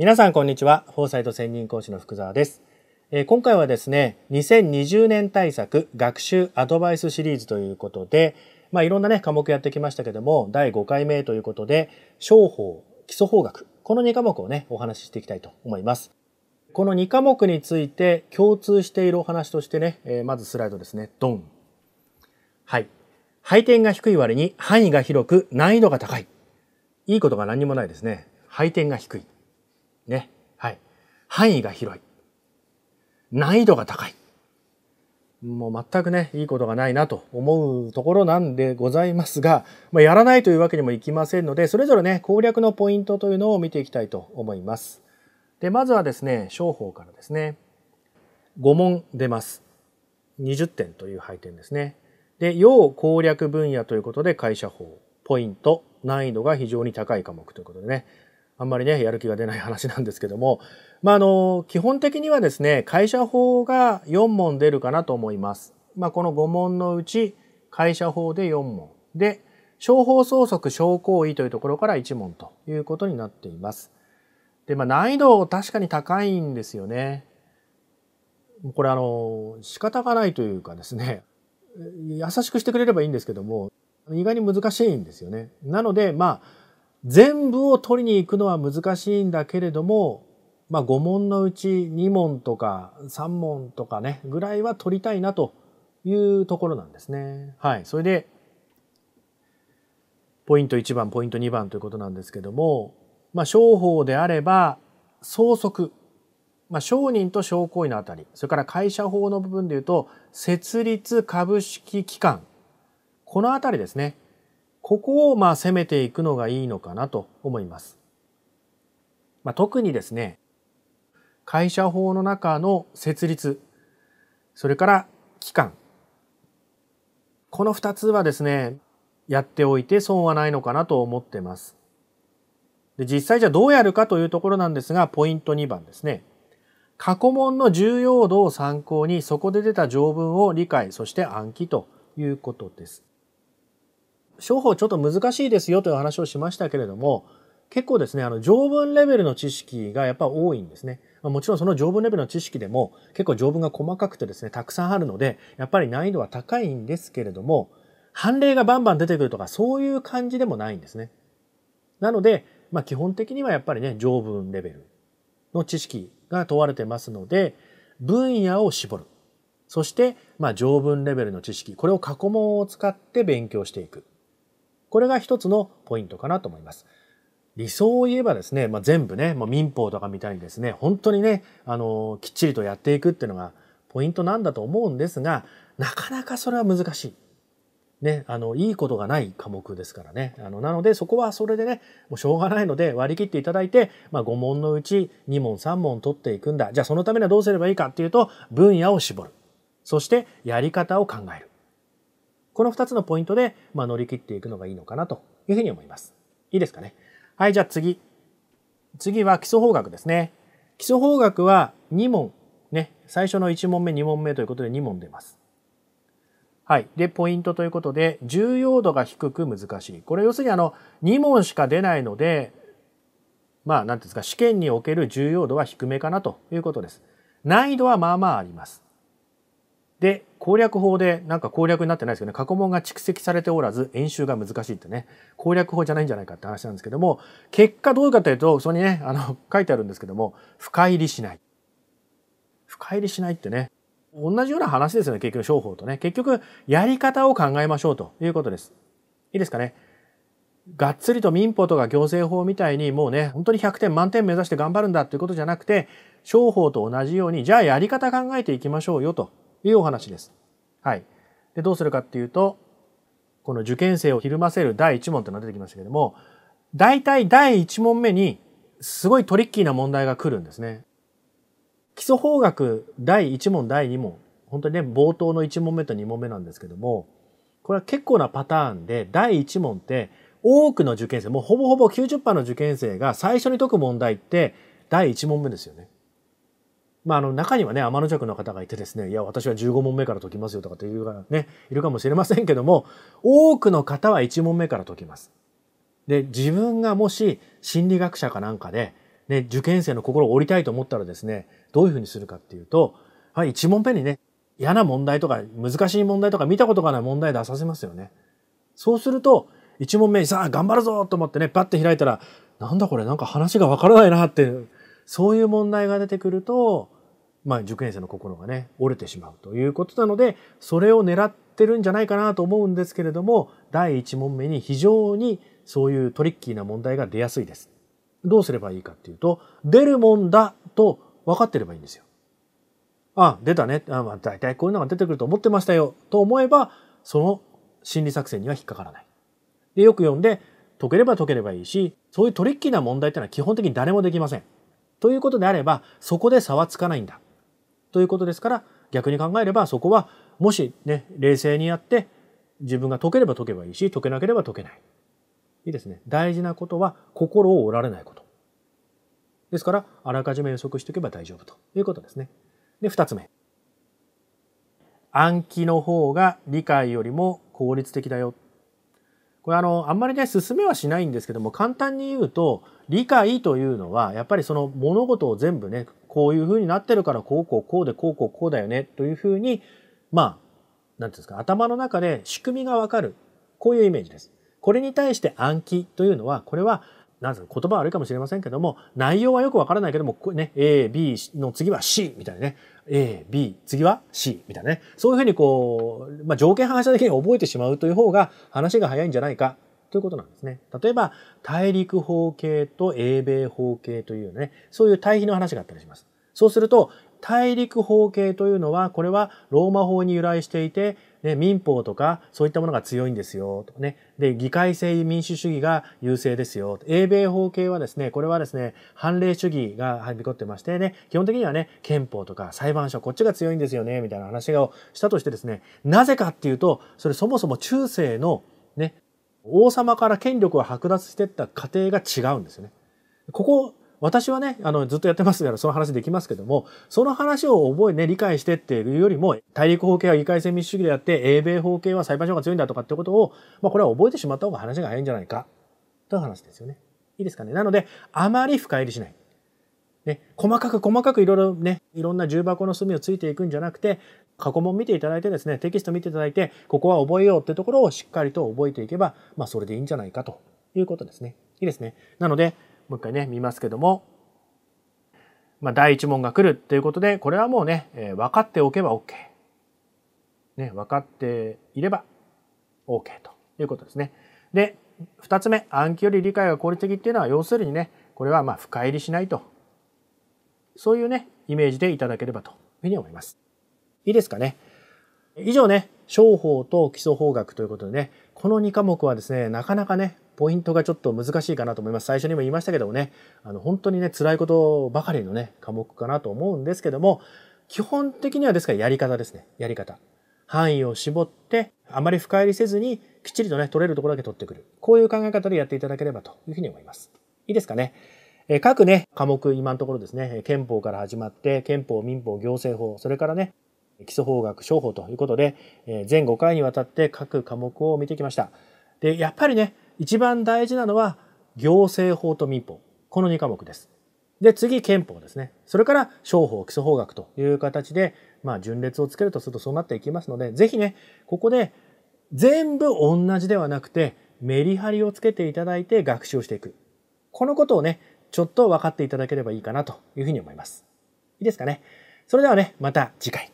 皆さんこんにちは。フォーサイト専任講師の福澤です。え今回はですね、2020年対策学習アドバイスシリーズということで、まあいろんなね、科目やってきましたけども、第5回目ということで、商法、基礎法学、この2科目をね、お話ししていきたいと思います。この2科目について共通しているお話としてね、えまずスライドですね、ドン。はい。配点が低い割に範囲が広く難易度が高い。いいことが何にもないですね。配点が低い。ね。はい。範囲が広い。難易度が高い。もう全くね、いいことがないなと思うところなんでございますが、まあ、やらないというわけにもいきませんので、それぞれね、攻略のポイントというのを見ていきたいと思います。で、まずはですね、商法からですね、5問出ます。20点という配点ですね。で、要攻略分野ということで会社法、ポイント、難易度が非常に高い科目ということでね、あんまりね、やる気が出ない話なんですけども、まあ、あの、基本的にはですね、会社法が4問出るかなと思います。まあ、この5問のうち、会社法で4問。で、商法相続商行為というところから1問ということになっています。で、まあ、難易度確かに高いんですよね。これあの、仕方がないというかですね、優しくしてくれればいいんですけども、意外に難しいんですよね。なので、まあ、全部を取りに行くのは難しいんだけれども、まあ、5問のうち2問とか3問とかねぐらいは取りたいなというところなんですね。はい、それでポイント1番ポイント2番ということなんですけども、まあ、商法であれば相続、まあ、商人と商行為のあたりそれから会社法の部分で言うと設立株式機関このあたりですねここをまあ攻めていくのがいいのかなと思います。まあ、特にですね、会社法の中の設立、それから期間。この二つはですね、やっておいて損はないのかなと思ってます。で実際じゃあどうやるかというところなんですが、ポイント2番ですね。過去問の重要度を参考にそこで出た条文を理解そして暗記ということです。商法ちょっと難しいですよという話をしましたけれども、結構ですね、あの、条文レベルの知識がやっぱ多いんですね。まもちろんその条文レベルの知識でも結構条文が細かくてですね、たくさんあるので、やっぱり難易度は高いんですけれども、判例がバンバン出てくるとかそういう感じでもないんですね。なので、まあ、基本的にはやっぱりね、条文レベルの知識が問われてますので、分野を絞る。そして、まあ、条文レベルの知識、これを過去問を使って勉強していく。これが一つのポイントかなと思います。理想を言えばですね、まあ、全部ね、もう民法とかみたいにですね、本当にね、あの、きっちりとやっていくっていうのがポイントなんだと思うんですが、なかなかそれは難しい。ね、あの、いいことがない科目ですからね。あの、なので、そこはそれでね、もうしょうがないので割り切っていただいて、まあ、5問のうち2問3問取っていくんだ。じゃあ、そのためにはどうすればいいかっていうと、分野を絞る。そして、やり方を考える。この二つのポイントで、まあ、乗り切っていくのがいいのかなというふうに思います。いいですかね。はい、じゃあ次。次は基礎法学ですね。基礎法学は2問。ね、最初の1問目、2問目ということで2問出ます。はい。で、ポイントということで、重要度が低く難しい。これ要するにあの、2問しか出ないので、まあ、なんていうんですか、試験における重要度は低めかなということです。難易度はまあまああります。で攻略法でなんか攻略になってないですけどね過去問が蓄積されておらず演習が難しいってね攻略法じゃないんじゃないかって話なんですけども結果どういうかというとそこにねあの書いてあるんですけども深入りしない深入りしないってね同じような話ですよね結局商法とね結局やり方を考えましょうということですいいですかねがっつりと民法とか行政法みたいにもうね本当に100点満点目指して頑張るんだっていうことじゃなくて商法と同じようにじゃあやり方考えていきましょうよというお話です。はい。で、どうするかっていうと、この受験生をひるませる第1問ってのが出てきましたけども、大体第1問目にすごいトリッキーな問題が来るんですね。基礎法学第1問第2問、本当にね、冒頭の1問目と2問目なんですけども、これは結構なパターンで、第1問って多くの受験生、もうほぼほぼ90%の受験生が最初に解く問題って第1問目ですよね。まあ、あの中にはね天の弱の方がいてですねいや私は15問目から解きますよとかっていうがねいるかもしれませんけども多くの方は1問目から解きます。で自分がもし心理学者かなんかで、ね、受験生の心を折りたいと思ったらですねどういうふうにするかっていうと、はい、1問目にね嫌な問題とか難しい問題とか見たことがない問題出させますよね。そうすると1問目にさあ頑張るぞと思ってねパッて開いたらなんだこれなんか話がわからないなってそういう問題が出てくると、まあ、受験生の心がね折れてしまうということなのでそれを狙ってるんじゃないかなと思うんですけれども第1問目に非常にそういうトリッキーな問題が出やすいです。どうすればいいかっていうと出るもんだと分かってればいいんですよ。あ出たねあ、まあ、大体こういうのが出てくると思ってましたよと思えばその心理作戦には引っかからない。でよく読んで解ければ解ければいいしそういうトリッキーな問題っていうのは基本的に誰もできません。ということであればそこで差はつかないんだということですから逆に考えればそこはもしね冷静にやって自分が解ければ解けばいいし解けなければ解けない。いいですね。大事なことは心を折られないこと。ですからあらかじめ予測しておけば大丈夫ということですね。で2つ目。暗記の方が理解よりも効率的だよこれあの、あんまりね、進めはしないんですけども、簡単に言うと、理解というのは、やっぱりその物事を全部ね、こういうふうになってるから、こうこうこうで、こうこうこうだよね、というふうに、まあ、なんていうんですか、頭の中で仕組みがわかる。こういうイメージです。これに対して暗記というのは、これはなん言葉悪いかもしれませんけども、内容はよくわからないけども、ね、A、B の次は C みたいなね、A、B、次は C みたいなね、そういうふうにこう、まあ、条件反射的に覚えてしまうという方が話が早いんじゃないかということなんですね。例えば、大陸法系と英米法系というね、そういう対比の話があったりします。そうすると、大陸法系というのは、これはローマ法に由来していて、ね、民法とかそういったものが強いんですよ、とかね。で、議会制民主主義が優勢ですよ。英米法系はですね、これはですね、判例主義がはびこってましてね、基本的にはね、憲法とか裁判所、こっちが強いんですよね、みたいな話をしたとしてですね、なぜかっていうと、それそもそも中世のね、王様から権力を剥奪していった過程が違うんですよね。ここ私はね、あの、ずっとやってますから、その話できますけども、その話を覚えね、理解してっていうよりも、大陸法系は議会制民主主義であって、英米法系は裁判所が強いんだとかってことを、まあ、これは覚えてしまった方が話が早いんじゃないか、という話ですよね。いいですかね。なので、あまり深入りしない。ね、細かく細かくいろいろね、いろんな重箱の隅をついていくんじゃなくて、過去問見ていただいてですね、テキスト見ていただいて、ここは覚えようってところをしっかりと覚えていけば、まあそれでいいんじゃないかということですね。いいですね。なので、もう一回ね見ますけども、まあ、第1問が来るっていうことでこれはもうね、えー、分かっておけば OK。ね、分かっていれば OK ということですね。で2つ目暗記より理解が効率的っていうのは要するにねこれはまあ深入りしないとそういうねイメージでいただければというふうに思います。いいですかね。以上ね商法と基礎法学ということでねこの2科目はですねなかなかねポイントがちょっと難しいかなと思います。最初にも言いましたけどもね、あの本当にね、辛いことばかりのね、科目かなと思うんですけども、基本的にはですからやり方ですね。やり方。範囲を絞って、あまり深入りせずに、きっちりとね、取れるところだけ取ってくる。こういう考え方でやっていただければというふうに思います。いいですかね。え各ね、科目、今のところですね、憲法から始まって、憲法、民法、行政法、それからね、基礎法学、商法ということで、え全5回にわたって各科目を見てきました。で、やっぱりね、一番大事なのは行政法と民法。この2科目です。で、次、憲法ですね。それから、商法、基礎法学という形で、まあ、順列をつけるとするとそうなっていきますので、ぜひね、ここで、全部同じではなくて、メリハリをつけていただいて学習をしていく。このことをね、ちょっと分かっていただければいいかなというふうに思います。いいですかね。それではね、また次回。